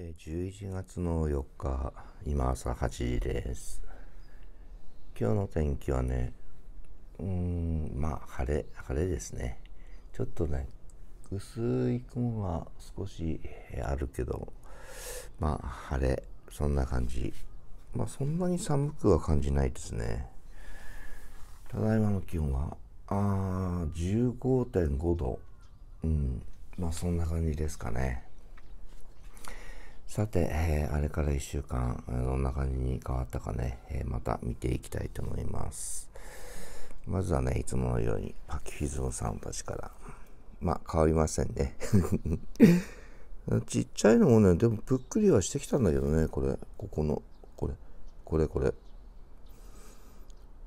11月の4日、今朝8時です。今日の天気はね、うーん、まあ晴れ、晴れですね。ちょっとね、薄い雲が少しあるけど、まあ晴れ、そんな感じ。まあそんなに寒くは感じないですね。ただいまの気温は、あー、15.5度。うん、まあそんな感じですかね。さて、えー、あれから1週間、どんな感じに変わったかね、えー、また見ていきたいと思います。まずはね、いつものように、パキフィズムさんたちから。まあ、変わりませんね。ちっちゃいのもね、でもぷっくりはしてきたんだけどね、これ、ここの、これ、これ、これ。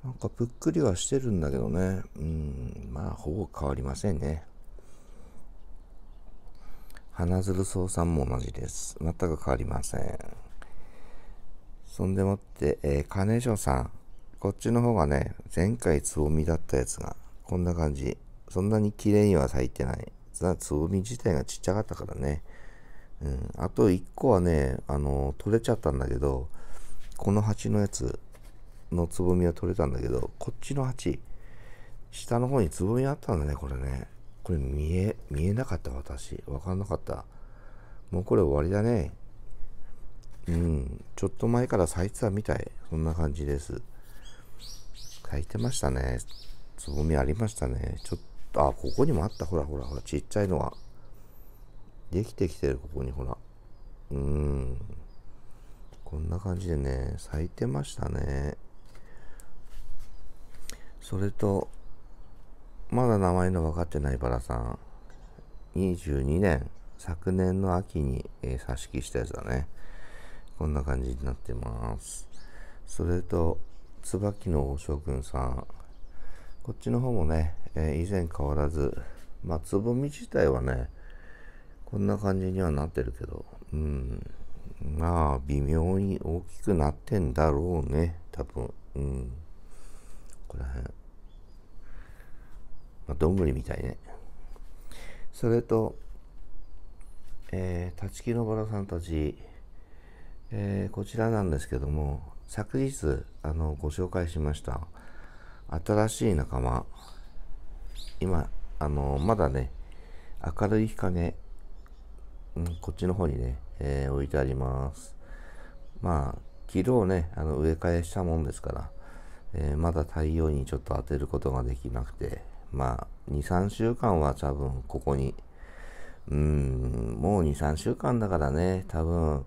なんかぷっくりはしてるんだけどね、うん、まあ、ほぼ変わりませんね。花鶴草さんも同じです。全く変わりません。そんでもって、えー、カネショさん。こっちの方がね、前回つぼみだったやつが、こんな感じ。そんなに綺麗には咲いてない。つぼみ自体がちっちゃかったからね。うん。あと1個はね、あの取れちゃったんだけど、この鉢のやつのつぼみは取れたんだけど、こっちの鉢、下の方につぼみあったんだね、これね。これ見え、見えなかった私。わかんなかった。もうこれ終わりだね。うん。ちょっと前から咲いてたみたい。そんな感じです。咲いてましたね。つぼみありましたね。ちょっと、あ、ここにもあった。ほらほらほら。ちっちゃいのが。できてきてる、ここにほら。うん。こんな感じでね、咲いてましたね。それと、まだ名前の分かってないバラさん。22年、昨年の秋に、えー、し木したやつだね。こんな感じになってます。それと、椿の王将軍さん。こっちの方もね、えー、以前変わらず、まあ、つぼみ自体はね、こんな感じにはなってるけど、うん。まあ、微妙に大きくなってんだろうね、多分。うん。ここら辺。どんぐりみたいね。それと、えー、立木のバらさんたち、えー、こちらなんですけども、昨日、あの、ご紹介しました、新しい仲間、今、あの、まだね、明るい日陰、うん、こっちの方にね、えー、置いてあります。まあ、昨日ね、あの植え替えしたもんですから、えー、まだ太陽にちょっと当てることができなくて、まあ、2、3週間は多分ここに、うん、もう2、3週間だからね、多分、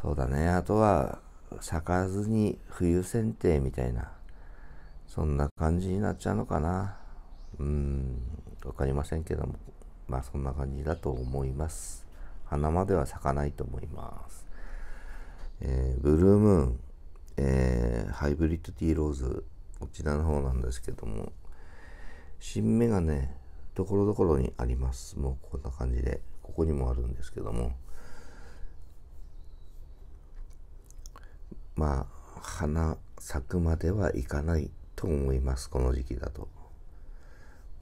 そうだね、あとは、咲かずに冬剪定みたいな、そんな感じになっちゃうのかな。うん、わかりませんけども、まあそんな感じだと思います。花までは咲かないと思います。えー、ブルームーン、えー、ハイブリッドティーローズ、こちらの方なんですけども、新芽がね、ところどころにあります。もうこんな感じで、ここにもあるんですけども。まあ、花咲くまではいかないと思います、この時期だと。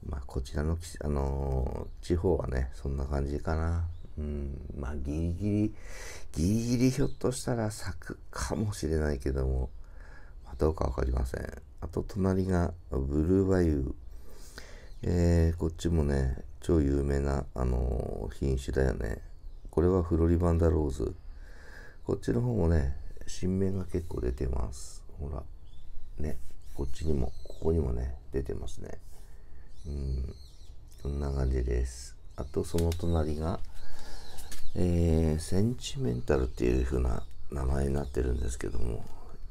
まあ、こちらの、あのー、地方はね、そんな感じかな。うん、まあ、ギリギリ、ギリギリひょっとしたら咲くかもしれないけども、まあ、どうかわかりません。あと、隣がブルーバイユえー、こっちもね、超有名な、あのー、品種だよね。これはフロリバンダローズ。こっちの方もね、新芽が結構出てます。ほら。ね。こっちにも、ここにもね、出てますね。うん。こんな感じです。あと、その隣が、えー、センチメンタルっていう風な名前になってるんですけども、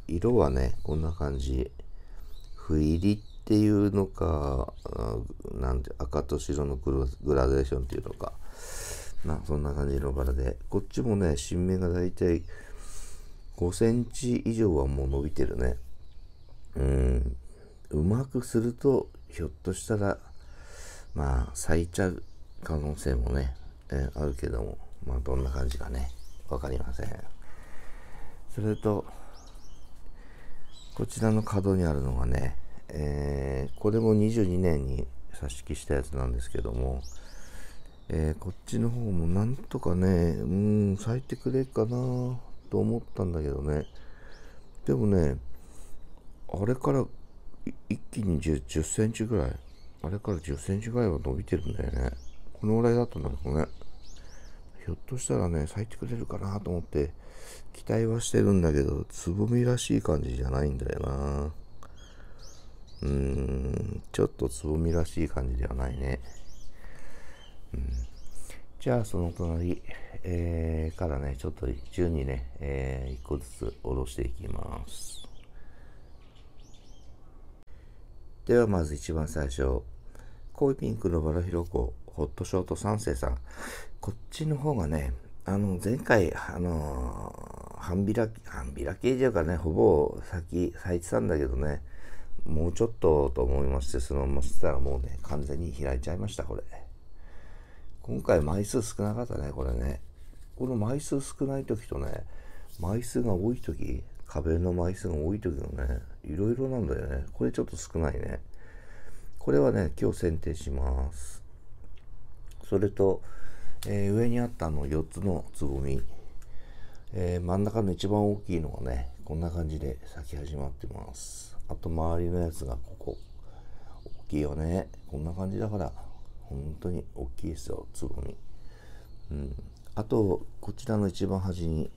色はね、こんな感じ。斑入りっっていうのか、なんて赤と白のグラデーションっていうのか、まあ、そんな感じの柄で、こっちもね、新芽がだいたい5センチ以上はもう伸びてるね。うん、うまくすると、ひょっとしたら、まあ、咲いちゃう可能性もね、えー、あるけども、まあ、どんな感じかね、わかりません。それと、こちらの角にあるのがね、えー、これも22年に挿し木したやつなんですけども、えー、こっちの方もなんとかね、うん、咲いてくれかなと思ったんだけどね。でもね、あれから一気に 10, 10センチぐらい、あれから10センチぐらいは伸びてるんだよね。このぐらいだったんだろうね。ひょっとしたらね、咲いてくれるかなと思って、期待はしてるんだけど、つぼみらしい感じじゃないんだよな。うん、ちょっとつぼみらしい感じではないね。うん、じゃあ、その隣、えー、からね、ちょっと順にね、えー、1個ずつおろしていきます。では、まず一番最初。濃いピンクのバラヒロコ、ホットショート3世さん。こっちの方がね、あの、前回、あのー、半開き、半開きというかね、ほぼ先、咲いてたんだけどね、もうちょっとと思いまして、そのまましてたらもうね、完全に開いちゃいました、これ。今回枚数少なかったね、これね。この枚数少ない時とね、枚数が多い時、壁の枚数が多い時のね、いろいろなんだよね。これちょっと少ないね。これはね、今日選定します。それと、えー、上にあったの4つのつぼみ、えー、真ん中の一番大きいのがね、こんな感じで咲き始まってます。あと周りのやつがここ大きいよねこんな感じだから本当に大きいですよつぼみうんあとこちらの一番端に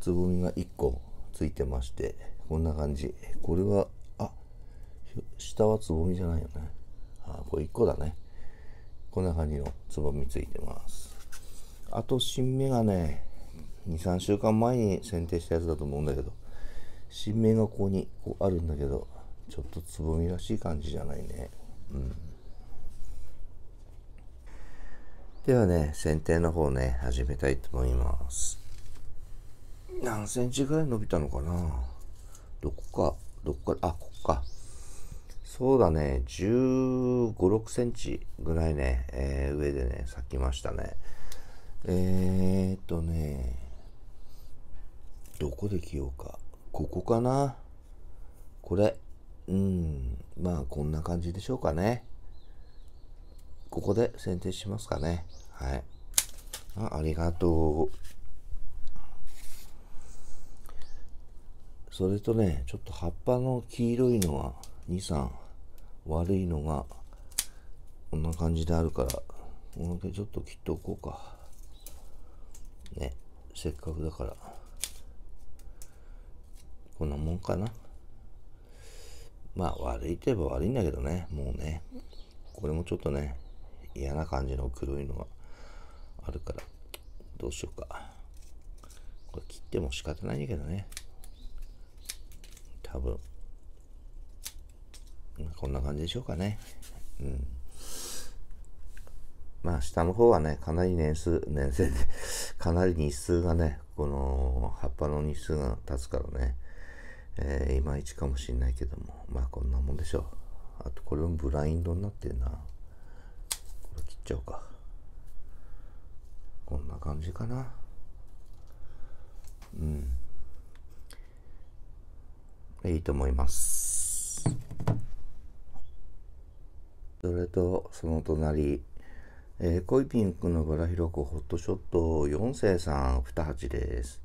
つぼみが1個ついてましてこんな感じこれはあ下はつぼみじゃないよねあこれ1個だねこんな感じのつぼみついてますあと新芽がね23週間前に剪定したやつだと思うんだけど新芽がここにこうあるんだけどちょっとつぼみらしい感じじゃないねうんではね剪定の方ね始めたいと思います何センチぐらい伸びたのかなどこかどこかあここかそうだね1 5 6センチぐらいね、えー、上でね咲きましたねえー、っとねどこで着ようかここかなこれ。うん。まあ、こんな感じでしょうかね。ここで剪定しますかね。はい。あありがとう。それとね、ちょっと葉っぱの黄色いのは2、3悪いのがこんな感じであるから、この手ちょっと切っておこうか。ね、せっかくだから。こんなもんかな。まあ悪いといえば悪いんだけどね、もうね。これもちょっとね、嫌な感じの黒いのがあるから、どうしようか。これ切っても仕方ないんだけどね。多分。こんな感じでしょうかね。うん。まあ下の方はね、かなり年数、年数で、かなり日数がね、この葉っぱの日数が経つからね。えいまいちかもしんないけども、まあこんなもんでしょう。あとこれもブラインドになってるな。これ切っちゃおうか。こんな感じかな。うん。いいと思います。それと、その隣、えー、濃いピンクのバラ広コホットショット4世さん2鉢です。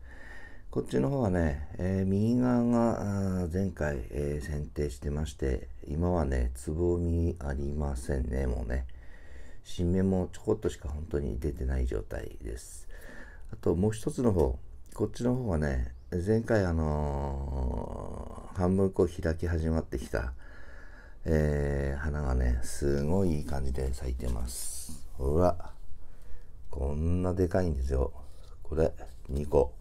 こっちの方はね、えー、右側が前回、えー、剪定してまして、今はね、つぼみありませんね、もうね。新芽もちょこっとしか本当に出てない状態です。あともう一つの方、こっちの方はね、前回あのー、半分こう開き始まってきた、えー、花がね、すごいいい感じで咲いてます。ほら、こんなでかいんですよ。これ、2個。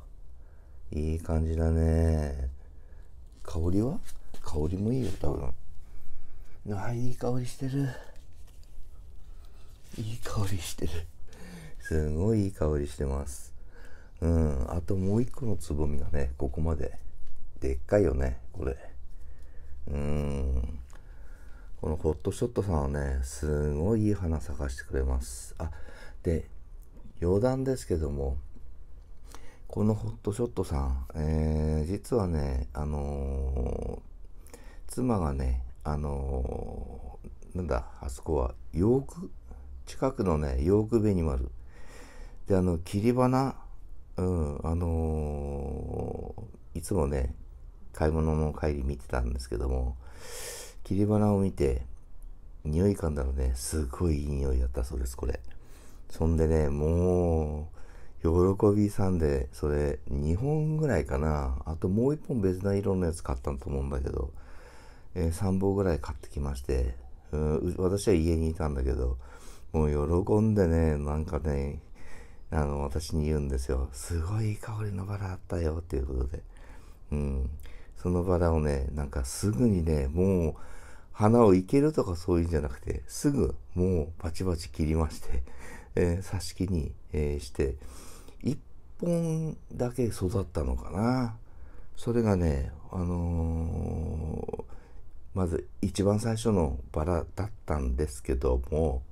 いい感じだね。香りは香りもいいよ、多分。あ、いい香りしてる。いい香りしてる。すごいいい香りしてます。うん。あともう一個のつぼみがね、ここまで。でっかいよね、これ。うん。このホットショットさんはね、すごいいい花咲かしてくれます。あ、で、余談ですけども、このホットショットさん、えー、実はね、あのー、妻がね、あのー、なんだ、あそこは、ヨーク近くのね、ヨークベニマル。で、あの、切り花、うん、あのー、いつもね、買い物の帰り見てたんですけども、切り花を見て、匂い感だだらね、すごいいい匂いだったそうです、これ。そんでね、もう、喜びさんで、それ2本ぐらいかな。あともう1本別な色のやつ買ったと思うんだけど、えー、3本ぐらい買ってきまして、うん、私は家にいたんだけど、もう喜んでね、なんかね、あの、私に言うんですよ。すごいいい香りのバラあったよ、っていうことで。うん。そのバラをね、なんかすぐにね、もう、花を生けるとかそういうんじゃなくて、すぐもうバチバチ切りまして、えー、挿し木に、えー、して、1本だけ育ったのかなそれがねあのー、まず一番最初のバラだったんですけども、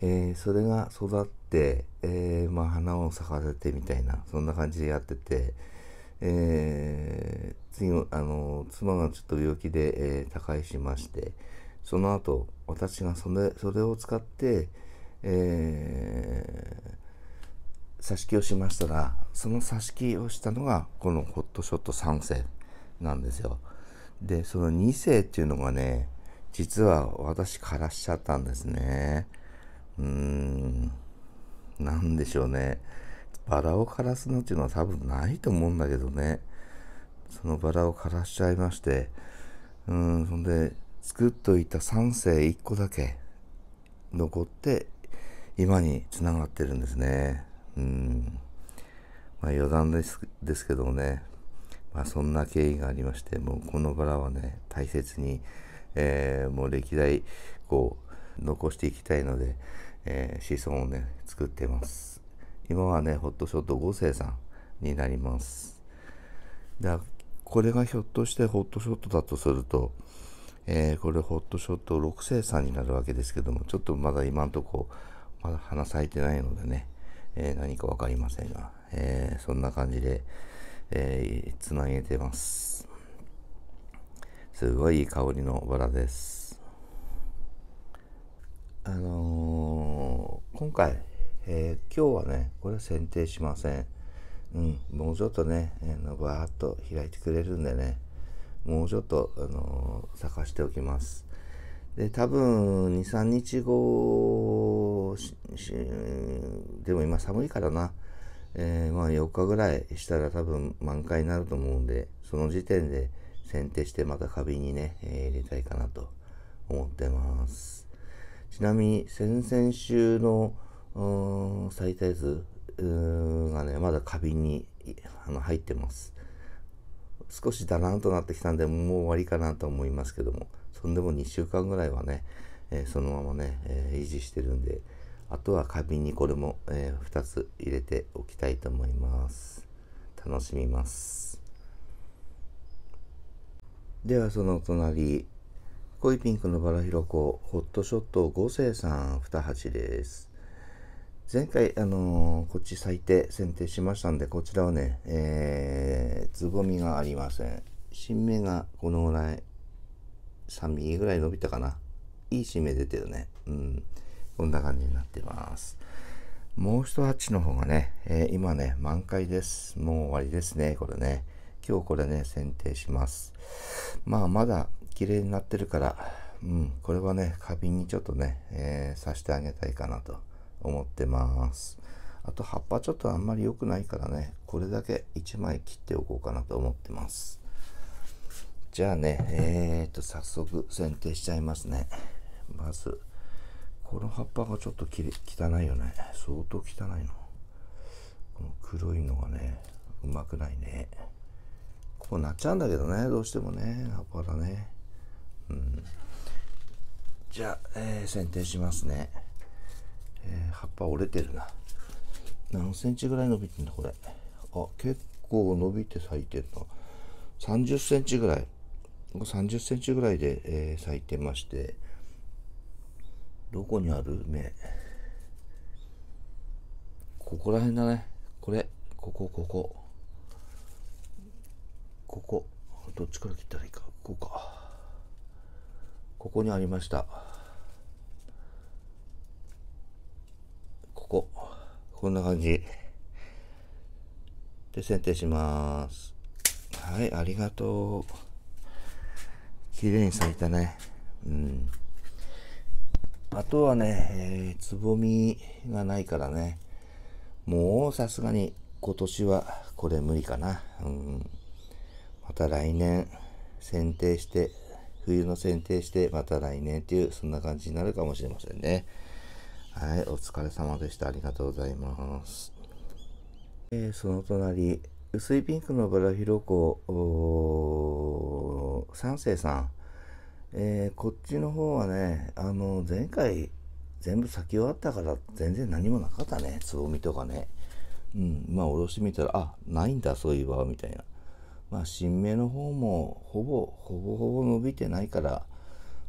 えー、それが育って、えー、まあ、花を咲かせてみたいなそんな感じでやってて、え次あの妻がちょっと病気で、え他界しましてその後私がそれそれを使って、えー挿し木をしましたらその挿し木をしたのがこのホットショット3世なんですよ。でその2世っていうのがね実は私からしちゃったんですね。うーん何でしょうね。バラを枯らすのっていうのは多分ないと思うんだけどね。そのバラを枯らしちゃいまして、うん、そんで、作っといた3世1個だけ残って、今につながってるんですね。うん。まあ余談ですですけどもね、まあそんな経緯がありまして、もうこのバラはね、大切に、えー、もう歴代、こう、残していきたいので、えー、子孫をね、作ってます。今はね、ホットショット5世さんになります。だこれがひょっとしてホットショットだとすると、えー、これホットショット6世さんになるわけですけども、ちょっとまだ今んとこ、まだ花咲いてないのでね、えー、何か分かりませんが、えー、そんな感じで、えー、つなげてます。すごい香りのバラです。あのー、今回、えー、今日はね、これ剪定しません。うん、もうちょっとね、えー、バーっと開いてくれるんでね、もうちょっと、あのー、探しておきます。で多分23日後でも今寒いからな、えー、まあ4日ぐらいしたら多分満開になると思うんでその時点で剪定してまた花瓶にね、えー、入れたいかなと思ってますちなみに先々週の最大図がねまだ花瓶にあの入ってます少しだらんとなってきたんでもう終わりかなと思いますけどもそんでも2週間ぐらいはね、えー、そのままね、えー、維持してるんで、あとは花瓶にこれも、えー、2つ入れておきたいと思います。楽しみます。ではその隣、濃いピンクのバラひろこ、ホットショット合成さん2鉢です。前回、あのー、こっち咲いて剪定しましたんで、こちらはね、えー、つぼみがありません。新芽がこのぐらい3ミリぐらい伸びたかな。いい締め出てるね。うん。こんな感じになってます。もう一鉢の方がね、えー、今ね、満開です。もう終わりですね、これね。今日これね、剪定します。まあ、まだ綺麗になってるから、うん、これはね、花瓶にちょっとね、えー、してあげたいかなと思ってます。あと葉っぱちょっとあんまり良くないからね、これだけ1枚切っておこうかなと思ってます。じゃあね、えー、っと、早速剪定しちゃいますね。まず、この葉っぱがちょっときれ汚いよね。相当汚いの。この黒いのがね、うまくないね。ここなっちゃうんだけどね、どうしてもね、葉っぱがね。うん。じゃあ、えー、剪定しますね。えー、葉っぱ折れてるな。何センチぐらい伸びてんだ、これ。あ、結構伸びて咲いてるの。30センチぐらい。30センチぐらいで、えー、咲いてまして、どこにある芽ここら辺だね。これ、ここ、ここ。ここ。どっちから切ったらいいか。ここか。ここにありました。ここ。こんな感じ。で、剪定します。はい、ありがとう。綺麗に咲いたね。うん。あとはね、えー、つぼみがないからね。もうさすがに今年はこれ無理かな。うん。また来年剪定して、冬の剪定してまた来年っていう、そんな感じになるかもしれませんね。はい、お疲れ様でした。ありがとうございます。えー、その隣、薄いピンクのバラ広子三世さん、えー、こっちの方はねあの前回全部咲き終わったから全然何もなかったねつぼみとかねうんまあおろしてみたらあないんだそういえばみたいなまあ新芽の方もほぼほぼほぼ伸びてないから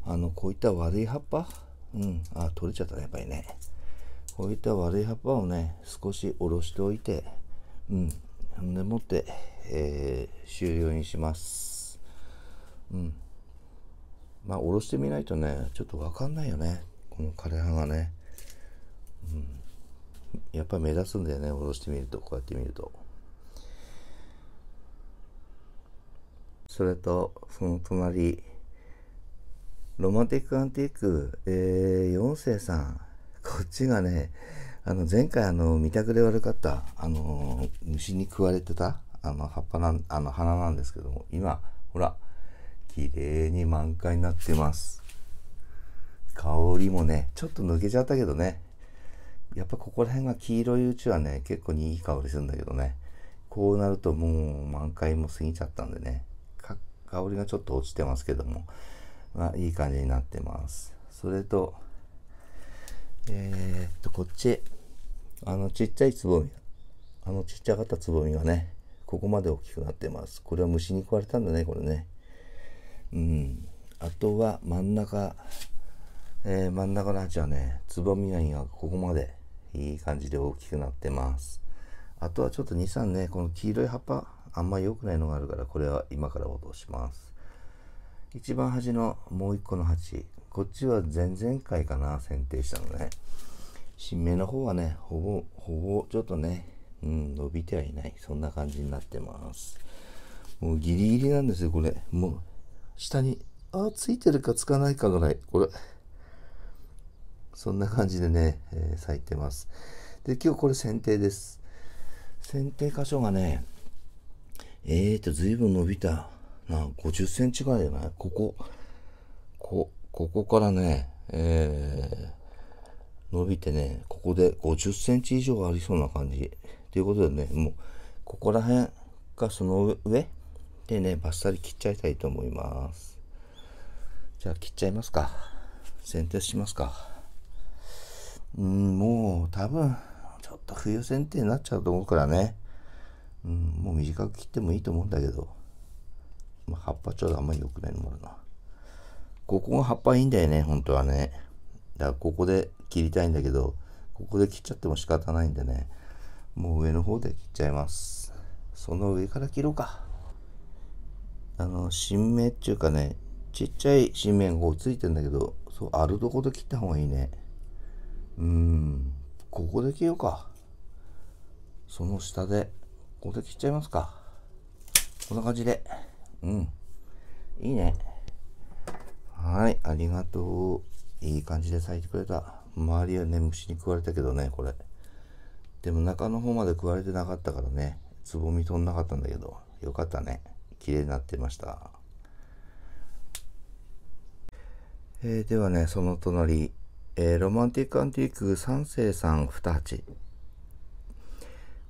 あのこういった悪い葉っぱうんあ取れちゃったねやっぱりねこういった悪い葉っぱをね少しおろしておいてうんでもって、えー、終了にします。うん。まあ、下ろしてみないとね、ちょっとわかんないよね。この枯れ葉がね。うん。やっぱり目立つんだよね、下ろしてみると、こうやって見ると。それと、その隣、ロマンティックアンティーク、えー、4世さん。こっちがね、あの前回あの見たくで悪かったあの虫に食われてたあの葉っぱなんあの花なんですけども今ほら綺麗に満開になってます香りもねちょっと抜けちゃったけどねやっぱここら辺が黄色いうちはね結構にいい香りするんだけどねこうなるともう満開も過ぎちゃったんでね香りがちょっと落ちてますけどもまあいい感じになってますそれとえー、っとこっちあのちっちゃいつぼみあのちっちゃかったつぼみがねここまで大きくなってますこれは虫に食われたんだねこれねうんあとは真ん中、えー、真ん中の鉢はねつぼみがいいがここまでいい感じで大きくなってますあとはちょっと23ねこの黄色い葉っぱあんま良くないのがあるからこれは今から落とします一番端のもう一個の鉢こっちは前々回かな剪定したのね新芽の方はね、ほぼ、ほぼ、ちょっとね、うん、伸びてはいない。そんな感じになってます。もうギリギリなんですよ、これ。もう、下に、あ、ついてるかつかないかぐらい。これ。そんな感じでね、えー、咲いてます。で、今日これ剪定です。剪定箇所がね、えーと、ずいぶん伸びた。な、50センチぐらいじゃないここ。こ、ここからね、えー、伸びてね、ここで50センチ以上ありそうな感じ。ということでね、もう、ここら辺かその上でね、バッサリ切っちゃいたいと思います。じゃあ切っちゃいますか。剪定しますか。うん、もう多分、ちょっと冬剪定になっちゃうと思うからね。うん、もう短く切ってもいいと思うんだけど。まあ、葉っぱちょうどあんまり良くないのもあるな。ここが葉っぱいいんだよね、本当はね。だからここで切りたいんだけど、ここで切っちゃっても仕方ないんでね、もう上の方で切っちゃいます。その上から切ろうか。あの、新芽っていうかね、ちっちゃい新芽がこうついてんだけど、そう、あるとこで切った方がいいね。うーん、ここで切ようか。その下で、ここで切っちゃいますか。こんな感じで。うん。いいね。はい、ありがとう。いい感じで咲いてくれた。周りはね、虫に食われたけどね、これ。でも中の方まで食われてなかったからね、つぼみ飛んなかったんだけど、よかったね。綺麗になってました。えー、ではね、その隣、えー、ロマンティックアンティーク三世さん二八。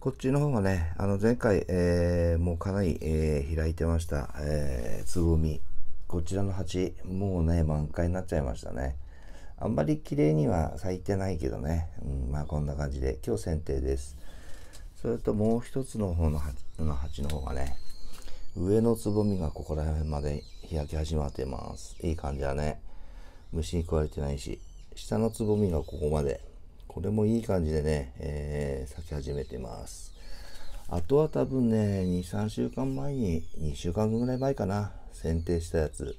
こっちの方がね、あの前回、えー、もうかなり、えー、開いてました、えー、つぼみ。こちらの鉢、もうね、満開になっちゃいましたね。あんまり綺麗には咲いてないけどね、うん、まあこんな感じで今日剪定ですそれともう一つの方の鉢の方がね上のつぼみがここら辺まで開き始まってますいい感じだね虫に食われてないし下のつぼみがここまでこれもいい感じでね、えー、咲き始めてますあとは多分ね、2、3週間前に、2週間ぐらい前かな、剪定したやつ。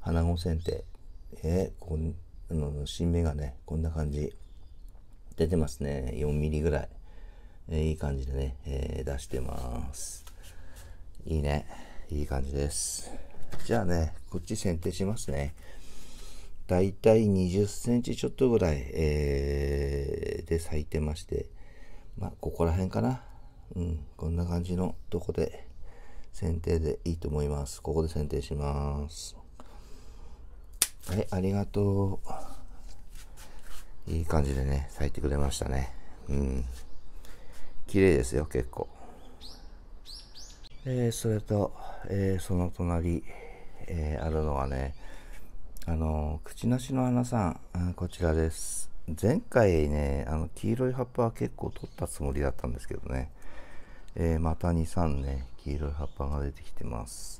花子剪定。えー、こにあの、新芽がね、こんな感じ。出てますね。4ミリぐらい。えー、いい感じでね、えー、出してます。いいね。いい感じです。じゃあね、こっち剪定しますね。だいたい20センチちょっとぐらい、えー、で咲いてまして、まあ、ここら辺かな。うん、こんな感じのとこで、剪定でいいと思います。ここで剪定します。はい、ありがとう。いい感じでね、咲いてくれましたね。うん。綺麗ですよ、結構。えー、それと、えー、その隣、えー、あるのはね、あの、口なしの花さん、こちらです。前回ね、あの、黄色い葉っぱは結構取ったつもりだったんですけどね、えまた2、3ね、黄色い葉っぱが出てきてます。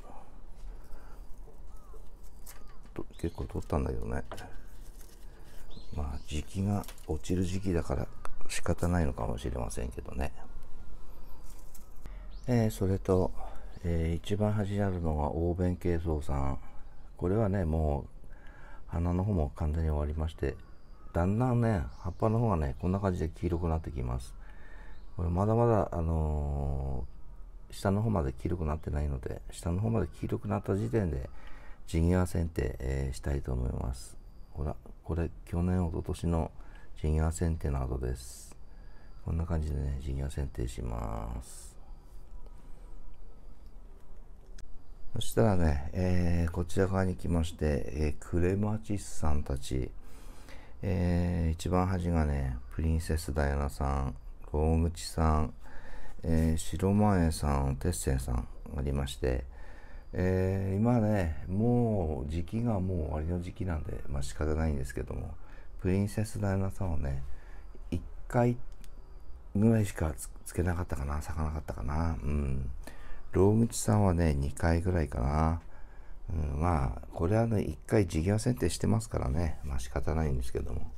結構取ったんだけどねまあ時期が落ちる時期だから仕方ないのかもしれませんけどねえー、それと、えー、一番端にあるのが大弁慶蔵さんこれはねもう花の方も完全に終わりましてだんだんね葉っぱの方がねこんな感じで黄色くなってきますこれまだまだあのー、下の方まで黄色くなってないので下の方まで黄色くなった時点でジニア選定、えー、したいと思います。ほら、これ去年、おととしのジニア選定などです。こんな感じでね、ジニア選定します。そしたらね、えー、こちら側に来まして、えー、クレマチスさんたち、えー、一番端がね、プリンセスダイアナさん、ローグチさん、えー、白前さん、テッセンさんありまして、えー、今ね、もう時期がもう終わりの時期なんで、まあ仕方ないんですけども、プリンセスダイナさんをね、1回ぐらいしかつけなかったかな、咲かなかったかな。うん。ログチさんはね、2回ぐらいかな。うん、まあ、これはね、1回事業選定してますからね、まあ仕方ないんですけども。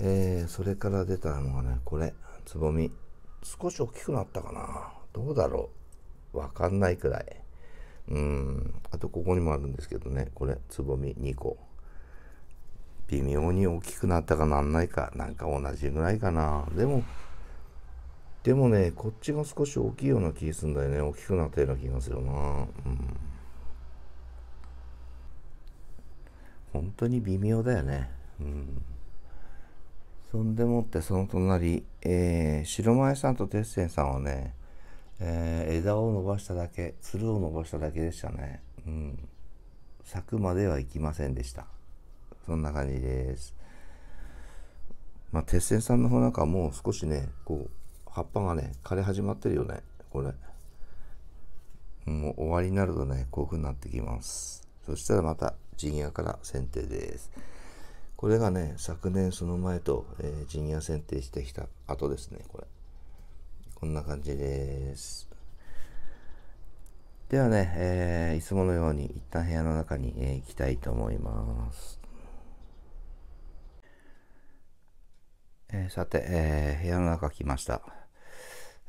えー、それから出たのがね、これ、つぼみ。少し大きくなったかな。どうだろう。わかんないくらい。うん。あと、ここにもあるんですけどね、これ、つぼみ2個。微妙に大きくなったかなんないか、なんか同じぐらいかな。でも、でもね、こっちが少し大きいような気がするんだよね。大きくなったような気がするな。うん。本当に微妙だよね。うん。そんでもってその隣、えー、白前さんと哲星さんはね、えー、枝を伸ばしただけ、つるを伸ばしただけでしたね。うん。柵まではいきませんでした。そんな感じです。まあ、鉄線さんの方なんかもう少しね、こう、葉っぱがね、枯れ始まってるよね。これ。もう終わりになるとね、こういう風になってきます。そしたらまた、陣屋から剪定です。これがね、昨年その前と、えー、陣屋剪定してきた後ですね、これ。こんな感じです。ではね、えー、いつものように一旦部屋の中に、えー、行きたいと思います。えー、さて、えー、部屋の中来ました。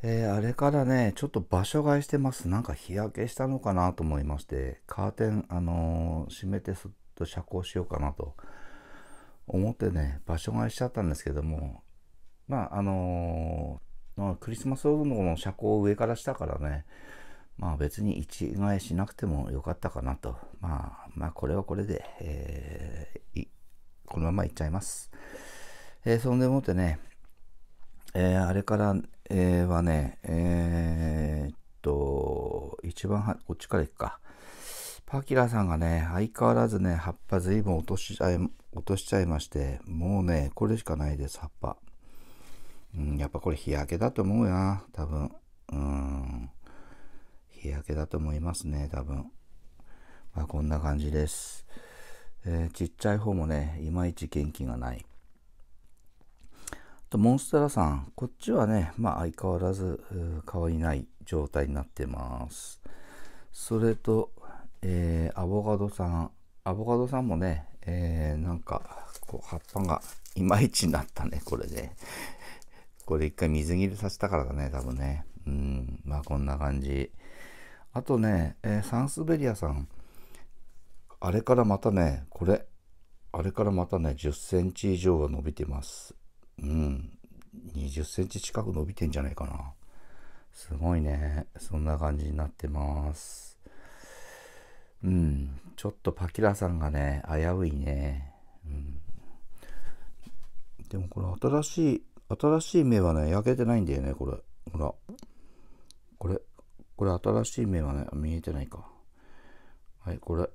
えー、あれからね、ちょっと場所替えしてます。なんか日焼けしたのかなと思いまして、カーテン、あのー、閉めてすっと遮光しようかなと思ってね、場所替えしちゃったんですけども、まあ、あのーまあ、クリスマスローの車高を上からしたからね、まあ別に一概しなくてもよかったかなと。まあ、まあこれはこれで、えー、このままいっちゃいます。えー、そんでもってね、えー、あれから、えー、はね、えー、っと、一番は、こっちから行くか。パキラさんがね、相変わらずね、葉っぱ随分落としちゃい、落としちゃいまして、もうね、これしかないです、葉っぱ。うん、やっぱこれ日焼けだと思うよな、多分。うん。日焼けだと思いますね、多分。まあ、こんな感じです。えー、ちっちゃい方もね、いまいち元気がない。と、モンステラさん、こっちはね、まあ相変わらず変わりない状態になってます。それと、えー、アボカドさん、アボカドさんもね、えー、なんか、こう、葉っぱがいまいちになったね、これで、ね。これ一回水切れさせたからだね、多分ね。うん、まあこんな感じ。あとね、えー、サンスベリアさん。あれからまたね、これ。あれからまたね、10センチ以上が伸びてます。うん。20センチ近く伸びてんじゃないかな。すごいね。そんな感じになってます。うん。ちょっとパキラさんがね、危ういね。うん。でもこれ新しい新しい芽はね、焼けてないんだよね、これ。ほら。これ、これ新しい芽はね、見えてないか。はい、これ。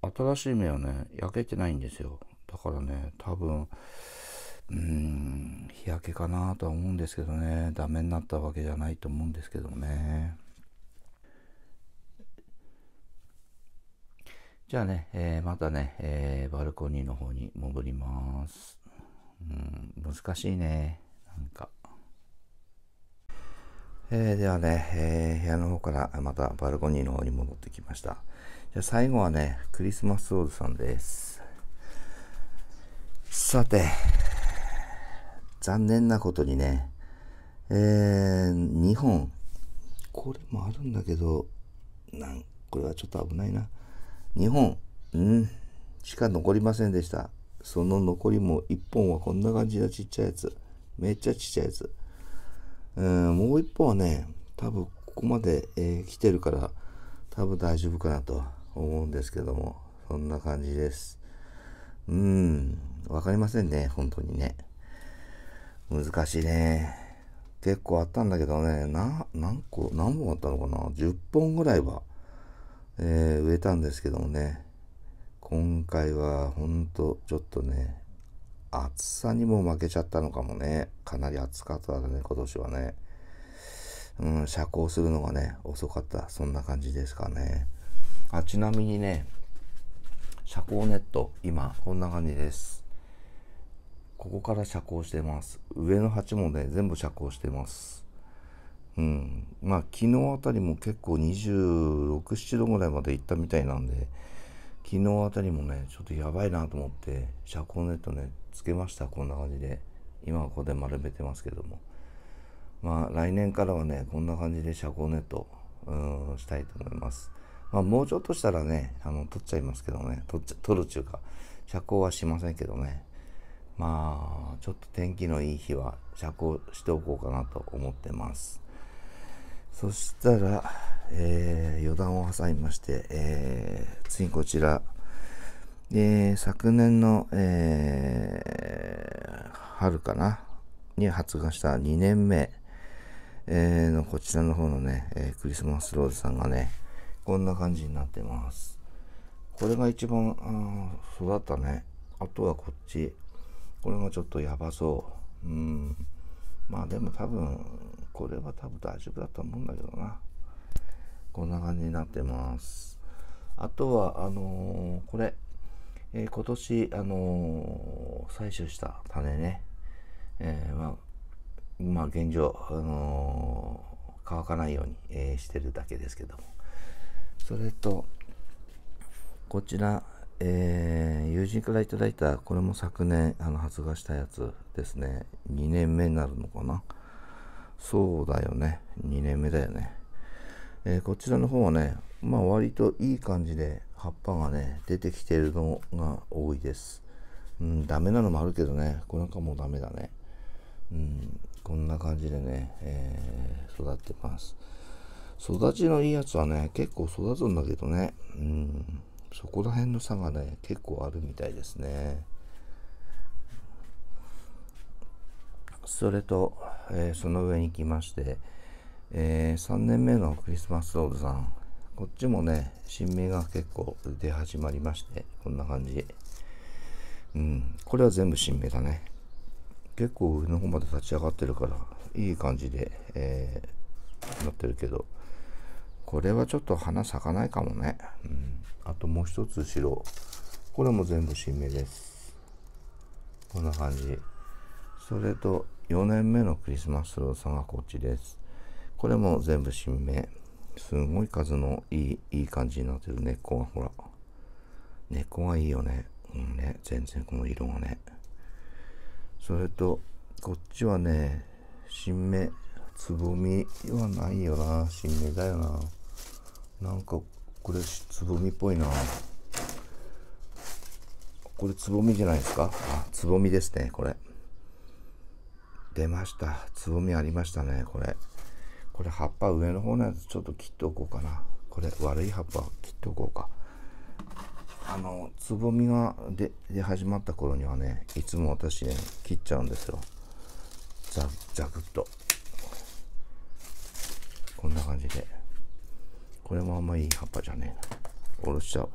新しい芽はね、焼けてないんですよ。だからね、多分、うーん、日焼けかなとは思うんですけどね、ダメになったわけじゃないと思うんですけどね。じゃあね、えー、またね、えー、バルコニーの方に戻ります。難しいね。なんか。えー、ではね、えー、部屋の方からまたバルコニーの方に戻ってきました。じゃ最後はね、クリスマスオールさんです。さて、残念なことにね、えー、2本。これもあるんだけど、なんこれはちょっと危ないな。2本、うん、しか残りませんでした。その残りも1本はこんな感じだ、ちっちゃいやつ。めっちゃちっちゃいやつ。うん、もう1本はね、多分ここまで、えー、来てるから、多分大丈夫かなと思うんですけども、そんな感じです。うん、わかりませんね、本当にね。難しいね。結構あったんだけどね、な、何個、何本あったのかな ?10 本ぐらいは、えー、植えたんですけどもね。今回はほんとちょっとね、暑さにも負けちゃったのかもね。かなり暑かったね、今年はね。うん、遮光するのがね、遅かった。そんな感じですかね。あ、ちなみにね、遮光ネット、今、こんな感じです。ここから遮光してます。上の鉢もね、全部遮光してます。うん。まあ、昨日あたりも結構26、7度ぐらいまで行ったみたいなんで、昨日あたりもね、ちょっとやばいなと思って、遮光ネットね、つけました、こんな感じで。今はここで丸めてますけども。まあ、来年からはね、こんな感じで遮光ネット、うん、したいと思います。まあ、もうちょっとしたらね、あの、取っちゃいますけどね、取っちゃ、取るっていうか、遮光はしませんけどね。まあ、ちょっと天気のいい日は遮光しておこうかなと思ってます。そしたら、えー、余談を挟みまして、えー、次こちら、えー、昨年の、えー、春かな、に発芽した2年目、えー、のこちらの方のね、えー、クリスマスローズさんがね、こんな感じになってます。これが一番育ったね。あとはこっち。これがちょっとやばそう。うん。まあでも多分、これは多分大丈夫だと思うんだけどなこんな感じになってますあとはあのー、これ、えー、今年あのー、採取した種ね、えまあまあ、現状、あの乾かないように、えしてるだけですけどもそれとこちら、えー、友人から頂いたこれも昨年あの発芽したやつですね2年目になるのかなそうだよね。2年目だよね。えー、こちらの方はね、まあ割といい感じで葉っぱがね、出てきてるのが多いです。うん、ダメなのもあるけどね、これなんかもうダメだね。うん、こんな感じでね、えー、育ってます。育ちのいいやつはね、結構育つんだけどね、うん、そこら辺の差がね、結構あるみたいですね。それと、えー、その上に来まして、えー、3年目のクリスマスロードさん、こっちもね、新芽が結構出始まりまして、こんな感じ。うん、これは全部新芽だね。結構上の方まで立ち上がってるから、いい感じで、えー、なってるけど、これはちょっと花咲かないかもね。うん、あともう一つ白。これも全部新芽です。こんな感じ。それと、4年目のクリスマスさんがこっちです。これも全部新芽。すごい数のいい、いい感じになってる根っこがほら。根っこがいいよね。うんね。全然この色がね。それと、こっちはね、新芽。つぼみはないよな。新芽だよな。なんか、これつぼみっぽいな。これつぼみじゃないですかあ、つぼみですね、これ。出ました。つぼみありましたね、これ。これ葉っぱ上の方のやつちょっと切っておこうかな。これ悪い葉っぱ切っておこうか。あの、つぼみが出始まった頃にはね、いつも私ね、切っちゃうんですよ。ザザクッと。こんな感じで。これもあんまいい葉っぱじゃねえな。おろしちゃおう。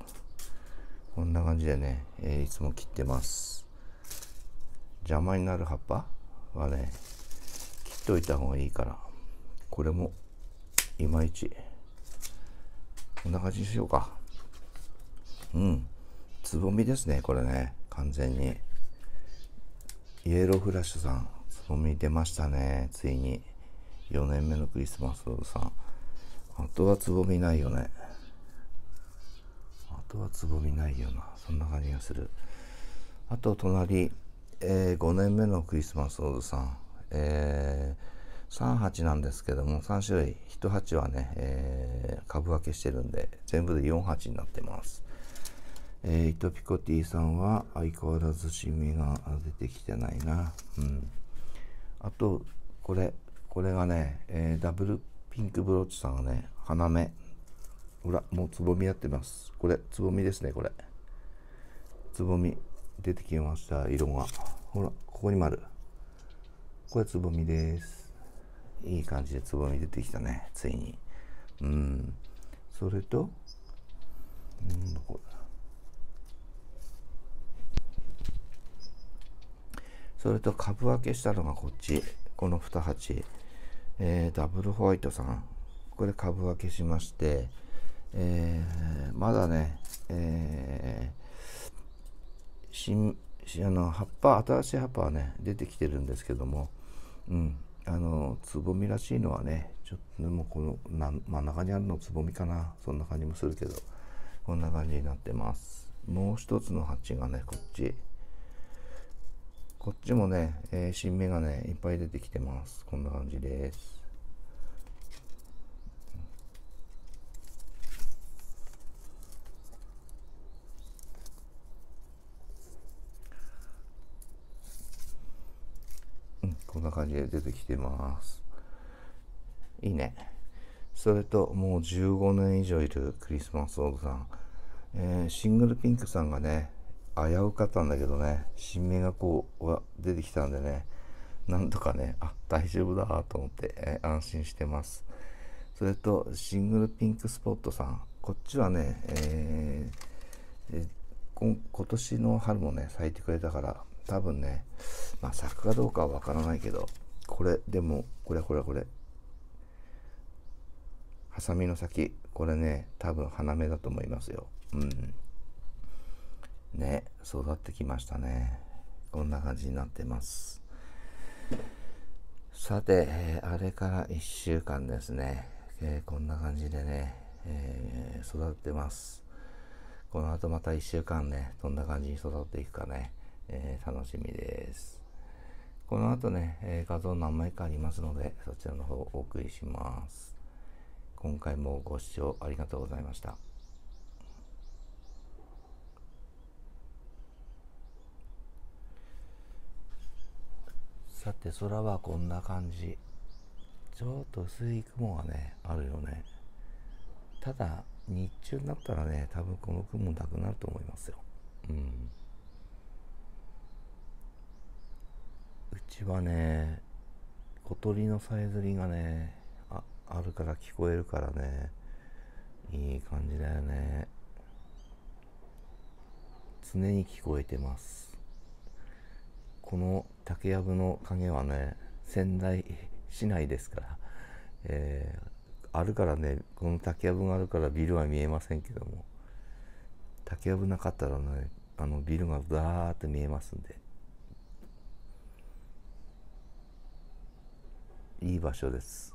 こんな感じでね、えー、いつも切ってます。邪魔になる葉っぱはね切っといた方がいいからこれもいまいちこんな感じにしようかうんつぼみですねこれね完全にイエローフラッシュさんつぼみ出ましたねついに4年目のクリスマスさんあとはつぼみないよねあとはつぼみないようなそんな感じがするあと隣えー、5年目のクリスマスオーズさん、えー、3鉢なんですけども3種類1鉢はね、えー、株分けしてるんで全部で4鉢になってます、えー、イトピコティさんは相変わらずシミが出てきてないなうんあとこれこれがね、えー、ダブルピンクブローチさんがね花芽ほらもうつぼみやってますこれつぼみですねこれつぼみ出てきました色がほらここに丸これつぼみですいい感じでつぼみ出てきたねついにうんそれとうんどこだそれと株分けしたのがこっちこの2鉢、えー、ダブルホワイトさんこれ株分けしまして、えー、まだね、えー新あの葉っぱ新しい葉っぱはね出てきてるんですけども、うん、あのつぼみらしいのはねちょっともこのな真ん中にあるのつぼみかなそんな感じもするけどこんな感じになってますもう一つの鉢がねこっちこっちもね、えー、新芽がねいっぱい出てきてますこんな感じです感じで出てきてます。いいね。それと、もう15年以上いるクリスマスオードさん。えー、シングルピンクさんがね、危うかったんだけどね、新芽がこう、出てきたんでね、なんとかね、あ、大丈夫だと思って、えー、安心してます。それと、シングルピンクスポットさん。こっちはね、えー、今年の春もね、咲いてくれたから、多分ね、まあ、作かどうかはわからないけど、これ、でも、これこれこれ。ハサミの先、これね、多分花芽だと思いますよ。うん。ね、育ってきましたね。こんな感じになってます。さて、えー、あれから1週間ですね。えー、こんな感じでね、えー、育ってます。この後また1週間ね、どんな感じに育っていくかね。えー、楽しみです。この後ね、えー、画像何枚かありますので、そちらの方お送りします。今回もご視聴ありがとうございました。さて空はこんな感じちょっと薄い雲がねあるよねただ日中になったらね多分この雲なくなると思いますようんちはね小鳥のさえずりがねああるから聞こえるからねいい感じだよね常に聞こえてますこの竹やぶの影はね仙台市内ですから、えー、あるからねこの竹やぶがあるからビルは見えませんけども竹やぶなかったらねあのビルがザーって見えますんでいい場所です